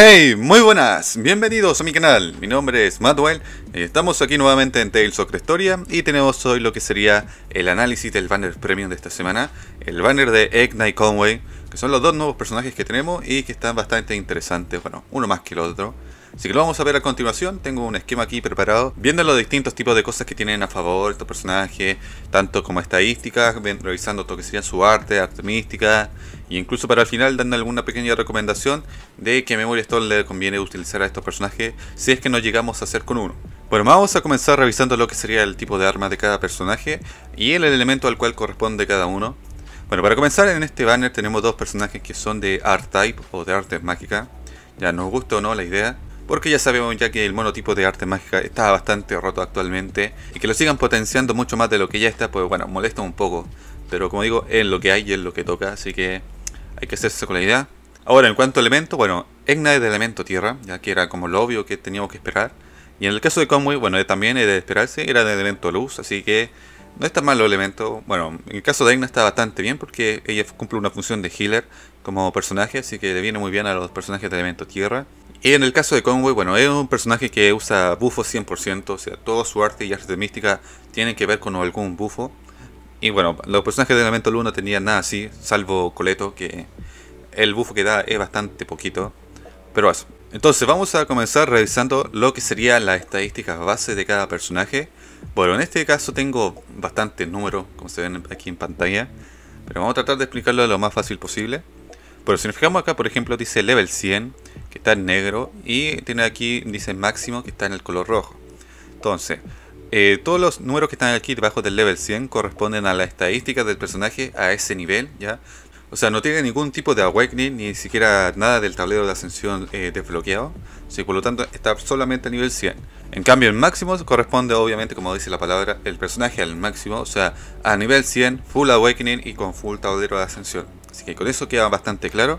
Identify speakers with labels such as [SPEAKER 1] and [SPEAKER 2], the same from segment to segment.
[SPEAKER 1] Hey, muy buenas, bienvenidos a mi canal, mi nombre es Madwell eh, estamos aquí nuevamente en Tales of Crestoria y tenemos hoy lo que sería el análisis del banner premium de esta semana, el banner de Egg Conway, que son los dos nuevos personajes que tenemos y que están bastante interesantes, bueno, uno más que el otro, Así que lo vamos a ver a continuación. Tengo un esquema aquí preparado, viendo los distintos tipos de cosas que tienen a favor estos personajes, tanto como estadísticas, revisando todo que sería su arte, arte mística, e incluso para el final dando alguna pequeña recomendación de qué memoria store le conviene utilizar a estos personajes si es que no llegamos a hacer con uno. Bueno, vamos a comenzar revisando lo que sería el tipo de arma de cada personaje y el elemento al cual corresponde cada uno. Bueno, para comenzar en este banner tenemos dos personajes que son de Art Type o de arte Mágica. Ya nos gusta o no la idea porque ya sabemos ya que el monotipo de arte mágica está bastante roto actualmente y que lo sigan potenciando mucho más de lo que ya está, pues bueno, molesta un poco. Pero como digo, es lo que hay y es lo que toca, así que hay que hacerse con la idea. Ahora, en cuanto a elemento, bueno, Egna es de elemento tierra, ya que era como lo obvio que teníamos que esperar. Y en el caso de Conway, bueno, eh, también es de esperarse, era de elemento luz, así que no está mal el elemento. Bueno, en el caso de Egna está bastante bien porque ella cumple una función de healer como personaje, así que le viene muy bien a los personajes de elemento tierra. Y en el caso de Conway, bueno, es un personaje que usa bufo 100%, o sea, todo su arte y arte de mística tienen que ver con algún bufo. Y bueno, los personajes de Elemento Luna tenían nada así, salvo Coleto, que el bufo que da es bastante poquito. Pero eso. Entonces vamos a comenzar revisando lo que serían las estadísticas base de cada personaje. Bueno, en este caso tengo bastante número, como se ven aquí en pantalla. Pero vamos a tratar de explicarlo lo más fácil posible. Pero si nos fijamos acá, por ejemplo, dice level 100, que está en negro, y tiene aquí, dice máximo, que está en el color rojo. Entonces, eh, todos los números que están aquí debajo del level 100 corresponden a la estadística del personaje a ese nivel, ¿ya? O sea, no tiene ningún tipo de awakening, ni siquiera nada del tablero de ascensión eh, desbloqueado. por lo tanto, está solamente a nivel 100. En cambio, el máximo corresponde, obviamente, como dice la palabra, el personaje al máximo, o sea, a nivel 100, full awakening y con full tablero de ascensión. Así que con eso queda bastante claro.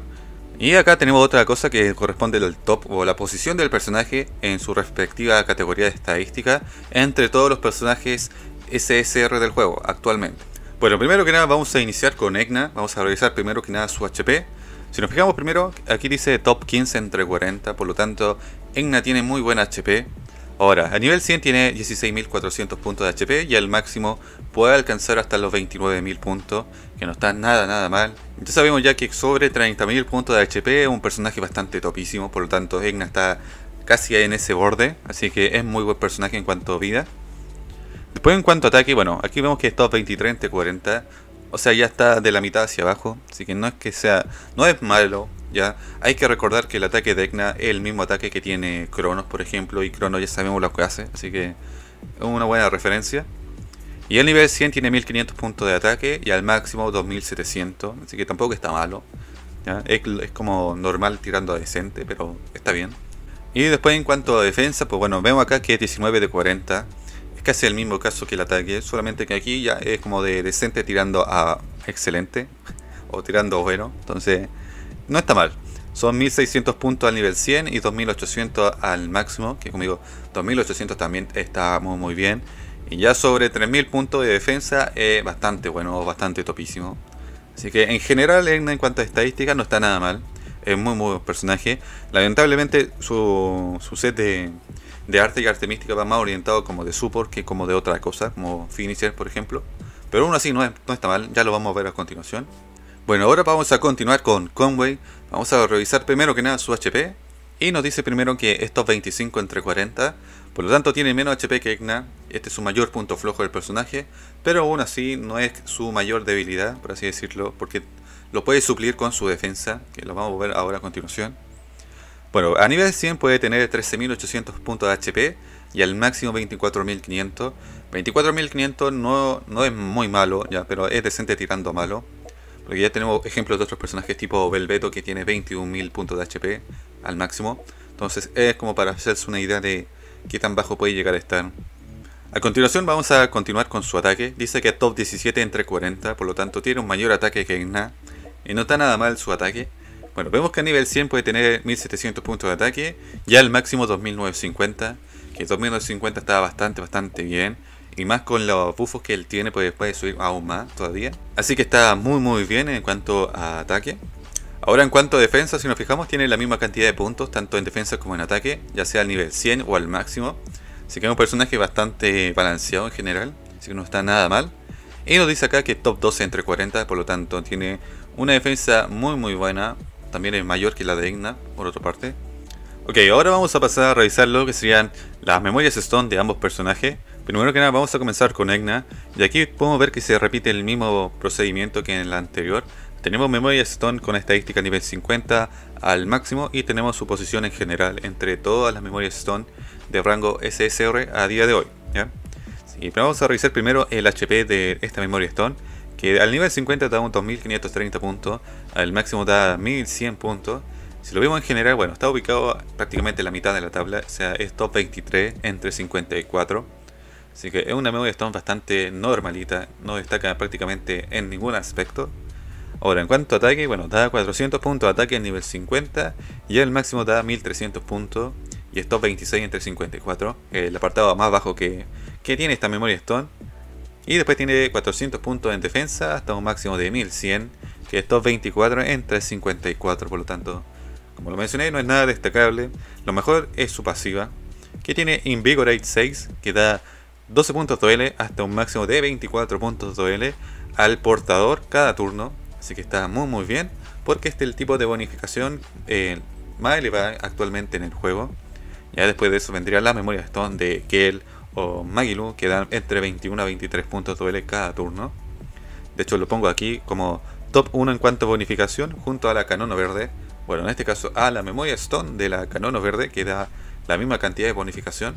[SPEAKER 1] Y acá tenemos otra cosa que corresponde al top o la posición del personaje en su respectiva categoría de estadística entre todos los personajes SSR del juego actualmente. Bueno, primero que nada vamos a iniciar con Egna, vamos a revisar primero que nada su HP. Si nos fijamos primero, aquí dice top 15 entre 40, por lo tanto Egna tiene muy buen HP, Ahora, a nivel 100 tiene 16.400 puntos de HP y al máximo puede alcanzar hasta los 29.000 puntos, que no está nada nada mal. Ya sabemos ya que sobre 30.000 puntos de HP es un personaje bastante topísimo, por lo tanto Egna está casi en ese borde, así que es muy buen personaje en cuanto a vida. Después en cuanto a ataque, bueno, aquí vemos que está 23 30, 40, o sea ya está de la mitad hacia abajo, así que no es que sea, no es malo, ¿ya? Hay que recordar que el ataque de Ekna es el mismo ataque que tiene Kronos por ejemplo, y Kronos ya sabemos lo que hace, así que es una buena referencia. Y el nivel 100 tiene 1500 puntos de ataque y al máximo 2700, así que tampoco está malo. Es, como normal tirando a decente, pero está bien. Y después en cuanto a defensa, pues bueno, vemos acá que es 19 de 40. Es casi el mismo caso que el ataque, solamente que aquí ya es como de decente tirando a excelente o tirando bueno. Entonces no está mal. Son 1600 puntos al nivel 100 y 2800 al máximo, que conmigo 2800 también está muy, muy bien. Y ya sobre 3000 puntos de defensa es bastante bueno, bastante topísimo. Así que en general, en, cuanto a estadísticas, no está nada mal. Es muy, muy buen personaje. Lamentablemente, su, set de, arte y arte mística va más orientado como de support que como de otra cosa, como finisher, por ejemplo. Pero aún así no, no está mal, ya lo vamos a ver a continuación. Bueno, ahora vamos a continuar con Conway. Vamos a revisar primero que nada su HP. Y nos dice primero que estos 25 entre 40. Por lo tanto tiene menos HP que Igna. Este es su mayor punto flojo del personaje. Pero aún así no es su mayor debilidad, por así decirlo. Porque lo puede suplir con su defensa. Que lo vamos a ver ahora a continuación. Bueno, a nivel 100 puede tener 13.800 puntos de HP y al máximo 24.500. 24.500 no, no es muy malo, ya, pero es decente tirando malo. Porque ya tenemos ejemplos de otros personajes tipo Velveto que tiene 21.000 puntos de HP al máximo. Entonces es como para hacerse una idea de qué tan bajo puede llegar a estar. A continuación vamos a continuar con su ataque. Dice que top 17 entre 40, por lo tanto tiene un mayor ataque que Igna. Y no está nada mal su ataque. Bueno, vemos que a nivel 100 puede tener 1700 puntos de ataque. Ya al máximo 2950. Que 2950 está bastante, bastante bien. Y más con los bufos que él tiene, pues puede subir aún más todavía. Así que está muy muy bien en cuanto a ataque. Ahora en cuanto a defensa, si nos fijamos, tiene la misma cantidad de puntos, tanto en defensa como en ataque, ya sea al nivel 100 o al máximo. Así que es un personaje bastante balanceado en general, así que no está nada mal. Y nos dice acá que top 12 entre 40, por lo tanto tiene una defensa muy muy buena, también es mayor que la de Igna, por otra parte. Ok, ahora vamos a pasar a revisar lo que serían las memorias Stone de ambos personajes. Primero que nada vamos a comenzar con Egna, y aquí podemos ver que se repite el mismo procedimiento que en el anterior. Tenemos memorias Stone con estadística nivel 50 al máximo y tenemos su posición en general entre todas las memorias Stone de rango SSR a día de hoy. ¿ya? vamos a revisar primero el HP de esta memoria Stone, que al nivel 50 da un 2530 puntos, al máximo da 1100 puntos si lo vemos en general, bueno, está ubicado prácticamente la mitad de la tabla, o sea, es top 23 entre 54. Así que es una memoria Stone bastante normalita, no destaca prácticamente en ningún aspecto. Ahora, en cuanto a ataque, bueno, da 400 puntos de ataque en nivel 50 y el máximo da 1300 puntos y es top 26 entre 54, eh, el apartado más bajo que, que tiene esta memoria Stone. Y después tiene 400 puntos en defensa hasta un máximo de 1100, que es top 24 entre 54, por lo tanto como lo mencioné, no es nada destacable. Lo mejor es su pasiva, que tiene Invigorate 6, que da 12 puntos l hasta un máximo de 24 puntos l al portador cada turno. Así que está muy muy bien, porque este es el tipo de bonificación eh, más elevada actualmente en el juego. Ya después de eso vendría la memoria Stone de Kel o Magilu, que dan entre 21 a 23 puntos l cada turno. De hecho, lo pongo aquí como top 1 en cuanto a bonificación, junto a la canona Verde, bueno, en este caso a la memoria Stone de la canono Verde, que da la misma cantidad de bonificación,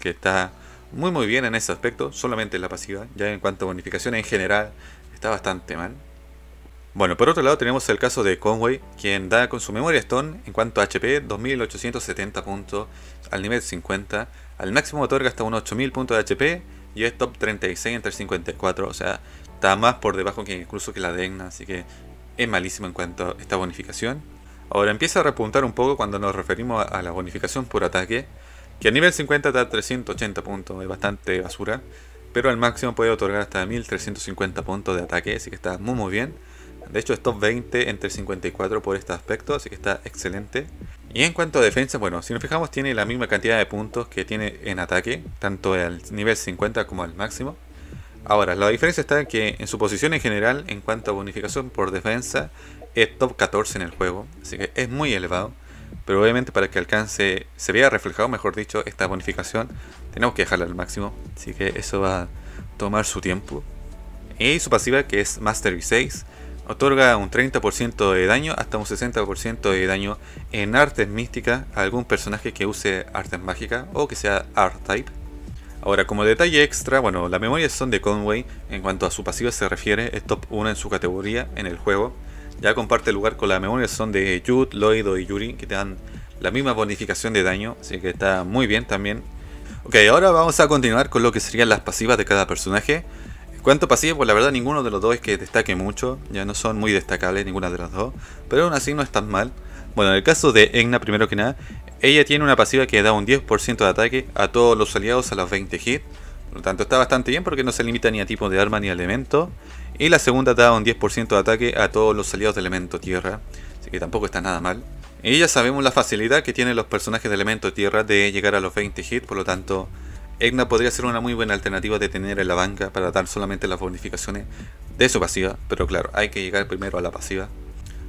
[SPEAKER 1] que está muy muy bien en ese aspecto, solamente en la pasiva, ya en cuanto a bonificación en general está bastante mal. Bueno, por otro lado tenemos el caso de Conway, quien da con su memoria Stone en cuanto a HP 2870 puntos al nivel 50, al máximo otorga hasta unos 8000 puntos de HP y es top 36 entre 54, o sea, está más por debajo que incluso que la Degna, así que es malísimo en cuanto a esta bonificación. Ahora empieza a repuntar un poco cuando nos referimos a, la bonificación por ataque, que a nivel 50 da 380 puntos, es bastante basura, pero al máximo puede otorgar hasta 1350 puntos de ataque, así que está muy muy bien. De hecho es top 20 entre 54 por este aspecto, así que está excelente. Y en cuanto a defensa, bueno, si nos fijamos tiene la misma cantidad de puntos que tiene en ataque, tanto al nivel 50 como al máximo. Ahora, la diferencia está en que en su posición en general, en cuanto a bonificación por defensa, es top 14 en el juego, así que es muy elevado. Pero obviamente para que alcance, se vea reflejado, mejor dicho, esta bonificación, tenemos que dejarla al máximo. Así que eso va a tomar su tiempo. Y su pasiva, que es V 6, otorga un 30% de daño hasta un 60% de daño en artes místicas a algún personaje que use artes mágicas o que sea art-type. Ahora, como detalle extra, bueno, las memorias son de Conway en cuanto a su pasiva se refiere, es top 1 en su categoría en el juego. Ya comparte el lugar con la memoria son de Jude, Loido y Yuri, que te dan la misma bonificación de daño, así que está muy bien también. Ok, ahora vamos a continuar con lo que serían las pasivas de cada personaje. cuánto cuanto pues la verdad ninguno de los dos es que destaque mucho, ya no son muy destacables ninguna de las dos, pero aún así no es mal. Bueno, en el caso de Egna, primero que nada, ella tiene una pasiva que da un 10% de ataque a todos los aliados a los 20 hits por lo tanto, está bastante bien porque no se limita ni a tipo de arma ni a elemento. Y la segunda da un 10% de ataque a todos los aliados de elemento tierra. Así que tampoco está nada mal. Y ya sabemos la facilidad que tienen los personajes de elemento tierra de llegar a los 20 hits. Por lo tanto, Egna podría ser una muy buena alternativa de tener en la banca para dar solamente las bonificaciones de su pasiva. Pero claro, hay que llegar primero a la pasiva.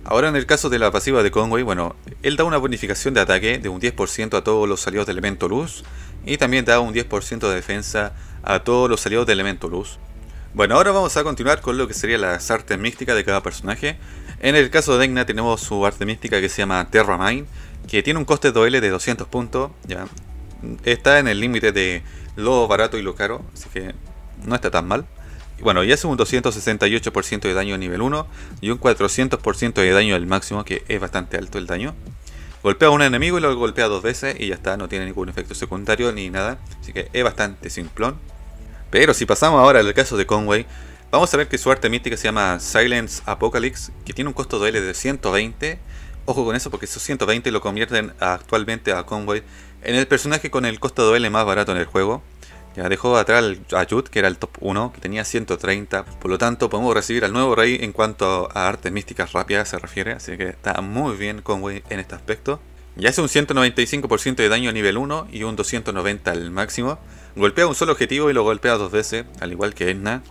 [SPEAKER 1] Ahora en el caso de la pasiva de Conway, bueno, él da una bonificación de ataque de un 10% a todos los aliados de elemento luz y también da un 10% de defensa a todos los aliados de Elemento Luz. Bueno, ahora vamos a continuar con lo que sería las artes místicas de cada personaje. En el caso de Degna tenemos su arte mística que se llama Terra Mine, que tiene un coste doble de 200 puntos, ya. Está en el límite de lo barato y lo caro, así que no está tan mal. Bueno, y hace un 268% de daño a nivel 1 y un 400% de daño al máximo, que es bastante alto el daño. Golpea a un enemigo y lo golpea dos veces y ya está, no tiene ningún efecto secundario ni nada, así que es bastante simplón. Pero si pasamos ahora al caso de Conway, vamos a ver que su arte mística se llama Silence Apocalypse, que tiene un costo de L de 120. Ojo con eso porque esos 120 lo convierten actualmente a Conway en el personaje con el costo de L más barato en el juego. Ya dejó atrás a Jude, que era el top 1, que tenía 130. Por lo tanto, podemos recibir al nuevo rey en cuanto a artes místicas rápidas se refiere. Así que está muy bien Conway en este aspecto. Y hace un 195% de daño a nivel 1 y un 290 al máximo. Golpea un solo objetivo y lo golpea dos veces, al igual que Edna.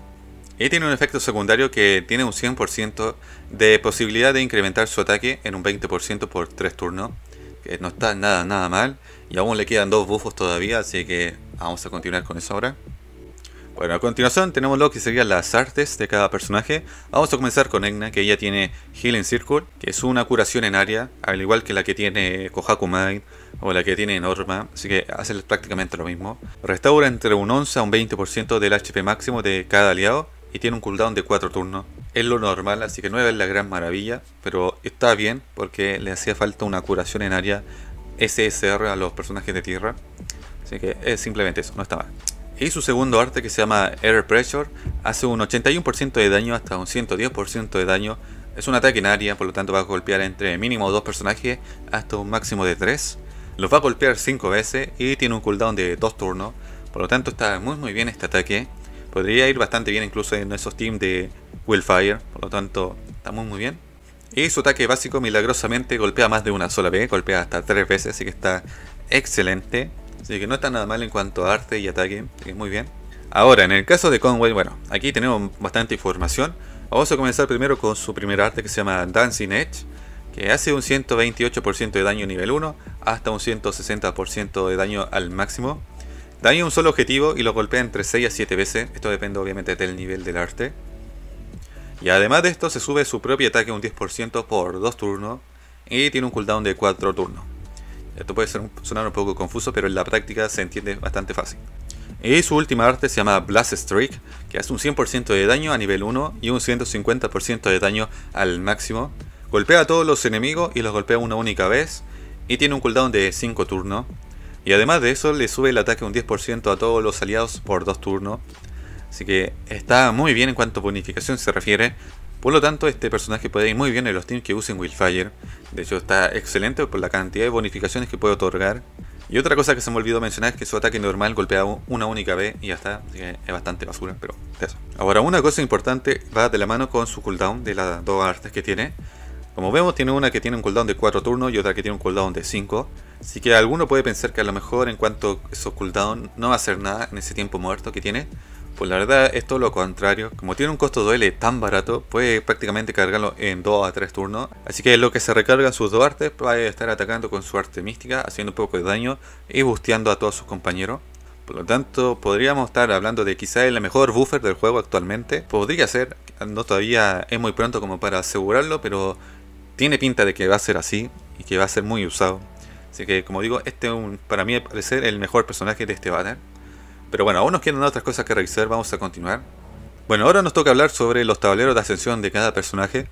[SPEAKER 1] Y tiene un efecto secundario que tiene un 100% de posibilidad de incrementar su ataque en un 20% por 3 turnos. Que no está nada, nada mal. Y aún le quedan dos buffos todavía, así que vamos a continuar con eso ahora. Bueno, a continuación tenemos lo que serían las artes de cada personaje. Vamos a comenzar con Egna, que ella tiene Healing Circle, que es una curación en área, al igual que la que tiene Kohaku o la que tiene Norma, así que hace prácticamente lo mismo. Restaura entre un 11 a un 20% del HP máximo de cada aliado y tiene un cooldown de 4 turnos. Es lo normal, así que no es la gran maravilla, pero está bien porque le hacía falta una curación en área SSR a los personajes de tierra. Así que es simplemente eso, no está mal. Y su segundo arte que se llama Air Pressure hace un 81% de daño hasta un 110% de daño. Es un ataque en área, por lo tanto va a golpear entre mínimo dos personajes hasta un máximo de tres Los va a golpear cinco veces y tiene un cooldown de dos turnos. Por lo tanto está muy muy bien este ataque. Podría ir bastante bien incluso en esos teams de Willfire. Por lo tanto está muy muy bien. Y su ataque básico milagrosamente golpea más de una sola vez. Golpea hasta tres veces, así que está excelente. Así que no está nada mal en cuanto a arte y ataque, es eh, muy bien. Ahora, en el caso de Conway, bueno, aquí tenemos bastante información. Vamos a comenzar primero con su primer arte que se llama Dancing Edge, que hace un 128% de daño nivel 1 hasta un 160% de daño al máximo. Daña un solo objetivo y lo golpea entre 6 a 7 veces, esto depende obviamente del nivel del arte. Y además de esto se sube su propio ataque un 10% por 2 turnos y tiene un cooldown de 4 turnos. Esto puede sonar un poco confuso, pero en la práctica se entiende bastante fácil. Y su última arte se llama Blast Strike, que hace un 100% de daño a nivel 1 y un 150% de daño al máximo. Golpea a todos los enemigos y los golpea una única vez. Y tiene un cooldown de 5 turnos. Y además de eso le sube el ataque un 10% a todos los aliados por 2 turnos. Así que está muy bien en cuanto a bonificación se refiere. Por lo tanto, este personaje puede ir muy bien en los teams que usen Willfire. De hecho, está excelente por la cantidad de bonificaciones que puede otorgar. Y otra cosa que se me olvidó mencionar es que su ataque normal golpea una única vez y ya está. Así que es bastante basura, pero eso. Ahora, una cosa importante va de la mano con su cooldown de las dos artes que tiene. Como vemos, tiene una que tiene un cooldown de 4 turnos y otra que tiene un cooldown de 5. Así que alguno puede pensar que a lo mejor en cuanto a esos cooldown no va a hacer nada en ese tiempo muerto que tiene. Pues la verdad es todo lo contrario. Como tiene un costo de tan barato, puede prácticamente cargarlo en 2 a 3 turnos. Así que lo que se en sus dos artes a estar atacando con su arte mística, haciendo un poco de daño y busteando a todos sus compañeros. Por lo tanto, podríamos estar hablando de quizá el mejor buffer del juego actualmente. Podría ser, no todavía es muy pronto como para asegurarlo, pero tiene pinta de que va a ser así y que va a ser muy usado. Así que, como digo, este un, para mí, parece ser el mejor personaje de este banner. Pero bueno, aún nos quedan otras cosas que revisar, vamos a continuar. Bueno, ahora nos toca hablar sobre los tableros de ascensión de cada personaje.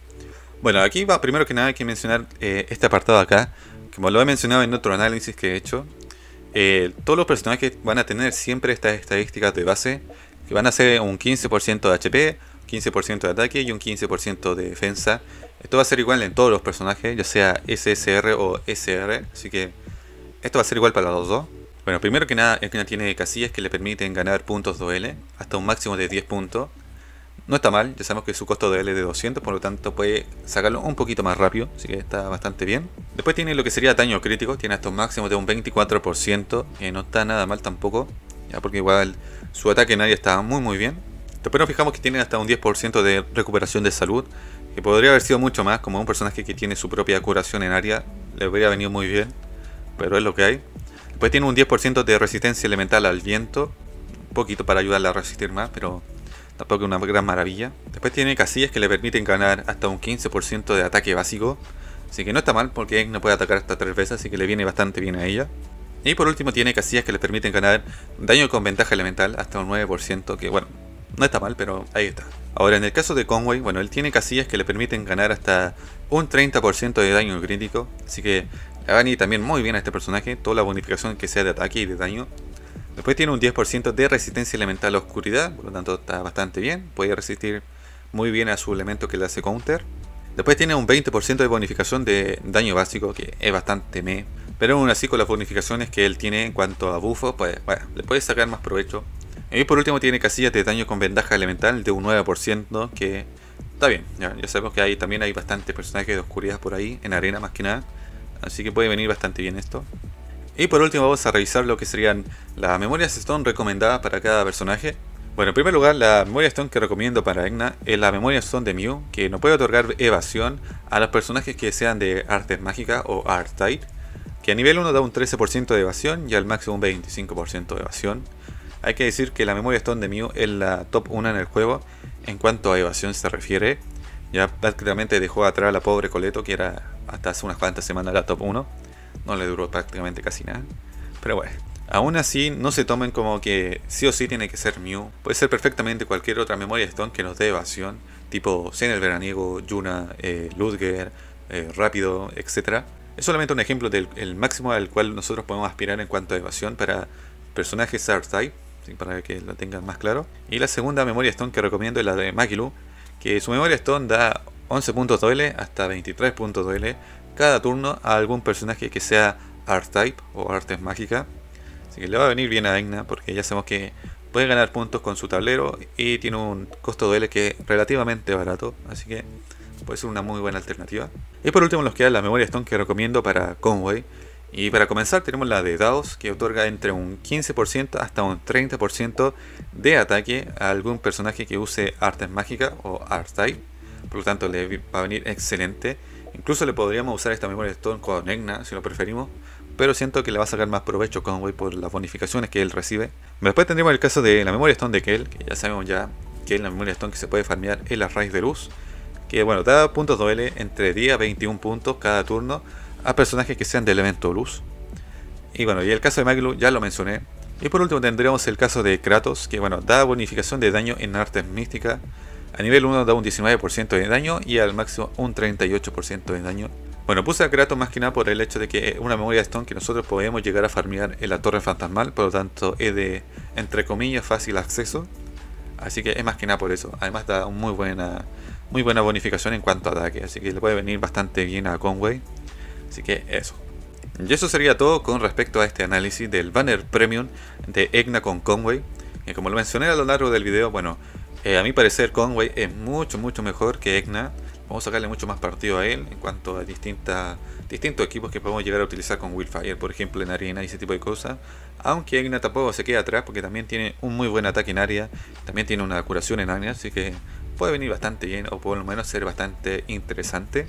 [SPEAKER 1] Bueno, aquí va primero que nada hay que mencionar eh, este apartado acá, como lo he mencionado en otro análisis que he hecho. Eh, todos los personajes van a tener siempre estas estadísticas de base, que van a ser un 15% de HP, 15% de ataque y un 15% de defensa. Esto va a ser igual en todos los personajes, ya sea SSR o SR, así que esto va a ser igual para los dos. Bueno, primero que nada, es que tiene casillas que le permiten ganar puntos DL, hasta un máximo de 10 puntos. No está mal, ya sabemos que su costo de L es de 200, por lo tanto puede sacarlo un poquito más rápido, así que está bastante bien. Después tiene lo que sería daño crítico, tiene hasta un máximo de un 24%, que eh, no está nada mal tampoco, ya porque igual su ataque en área está muy muy bien. Después nos fijamos que tiene hasta un 10% de recuperación de salud, que podría haber sido mucho más, como un personaje que tiene su propia curación en área, le habría venido muy bien, pero es lo que hay. Después pues tiene un 10% de resistencia elemental al viento. Un poquito para ayudarla a resistir más, pero tampoco es una gran maravilla. Después tiene casillas que le permiten ganar hasta un 15% de ataque básico. Así que no está mal porque no puede atacar hasta tres veces, así que le viene bastante bien a ella. Y por último tiene casillas que le permiten ganar daño con ventaja elemental hasta un 9%, que bueno, no está mal, pero ahí está. Ahora en el caso de Conway, bueno, él tiene casillas que le permiten ganar hasta un 30% de daño crítico, así que Agani también muy bien a este personaje, toda la bonificación que sea de ataque y de daño. Después tiene un 10% de resistencia elemental a la oscuridad, por lo tanto está bastante bien. Puede resistir muy bien a su elemento que le hace counter. Después tiene un 20% de bonificación de daño básico, que es bastante me. Pero aún así con las bonificaciones que él tiene en cuanto a buffos, pues bueno, le puede sacar más provecho. Y por último tiene casillas de daño con vendaja elemental de un 9%, que está bien. Ya, sabemos que ahí también hay bastantes personajes de oscuridad por ahí, en arena más que nada. Así que puede venir bastante bien esto. Y por último vamos a revisar lo que serían las memorias Stone recomendadas para cada personaje. Bueno, en primer lugar, la memoria Stone que recomiendo para Egna es la memoria Stone de Mew, que nos puede otorgar evasión a los personajes que sean de artes mágicas o art type, que a nivel 1 da un 13% de evasión y al máximo un 25% de evasión. Hay que decir que la memoria Stone de Mew es la top 1 en el juego en cuanto a evasión se refiere, ya prácticamente dejó atrás a la pobre Coleto, que era hasta hace unas cuantas semanas la top 1. No le duró prácticamente casi nada. Pero bueno, aún así no se tomen como que sí o sí tiene que ser Mew. Puede ser perfectamente cualquier otra memoria Stone que nos dé evasión, tipo Zen el Veraniego, Yuna, eh, Ludger, eh, Rápido, etc. Es solamente un ejemplo del máximo al cual nosotros podemos aspirar en cuanto a evasión para personajes Star type para que lo tengan más claro. Y la segunda memoria Stone que recomiendo es la de Magilu, que su memoria stone da 11 puntos doble hasta 23 puntos doble cada turno a algún personaje que sea Art-Type o Artes Mágica. Así que le va a venir bien a Egna porque ya sabemos que puede ganar puntos con su tablero y tiene un costo doble que es relativamente barato. Así que puede ser una muy buena alternativa. Y por último nos queda la memoria Stone que recomiendo para Conway, y para comenzar tenemos la de dados que otorga entre un 15% hasta un 30% de ataque a algún personaje que use artes mágicas o art style Por lo tanto le va a venir excelente. Incluso le podríamos usar esta memoria stone con Egna si lo preferimos. Pero siento que le va a sacar más provecho Conway por las bonificaciones que él recibe. Después tendríamos el caso de la memoria stone de Kel, que ya sabemos ya que es la memoria stone que se puede farmear en la raíz de luz. Que bueno, da puntos doble entre 10 a 21 puntos cada turno a personajes que sean de elemento luz. Y bueno, y el caso de Maglu ya lo mencioné. Y por último tendríamos el caso de Kratos, que bueno, da bonificación de daño en artes místicas. A nivel 1 da un 19% de daño y al máximo un 38% de daño. Bueno, puse a Kratos más que nada por el hecho de que es una memoria de Stone que nosotros podemos llegar a farmear en la Torre Fantasmal, por lo tanto es de, entre comillas, fácil acceso. Así que es más que nada por eso. Además da muy buena, muy buena bonificación en cuanto a ataque, así que le puede venir bastante bien a Conway. Así que eso. Y eso sería todo con respecto a este análisis del banner premium de Egna con Conway. Y como lo mencioné a lo largo del video, bueno, eh, a mi parecer Conway es mucho, mucho mejor que Egna. Vamos a sacarle mucho más partido a él en cuanto a distintas, distintos equipos que podemos llegar a utilizar con Willfire, por ejemplo en arena y ese tipo de cosas. Aunque Egna tampoco se queda atrás porque también tiene un muy buen ataque en área, también tiene una curación en área, así que puede venir bastante bien o por lo menos ser bastante interesante.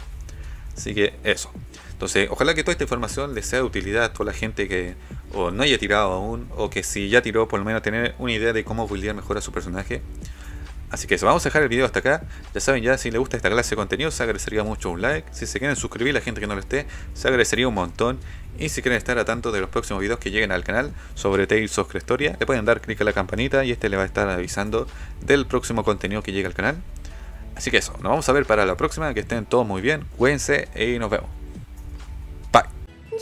[SPEAKER 1] Así que eso. Entonces, ojalá que toda esta información les sea de utilidad a toda la gente que o no haya tirado aún, o que si ya tiró, por lo menos tener una idea de cómo buildear mejor a su personaje. Así que eso, vamos a dejar el video hasta acá. Ya saben, ya si les gusta esta clase de contenido, se agradecería mucho un like. Si se quieren suscribir, la gente que no lo esté, se agradecería un montón. Y si quieren estar a tanto de los próximos videos que lleguen al canal sobre Tales of le pueden dar clic a la campanita y este le va a estar avisando del próximo contenido que llegue al canal. Así que eso, nos vamos a ver para la próxima. Que estén todos muy bien, cuídense y nos vemos. Bye.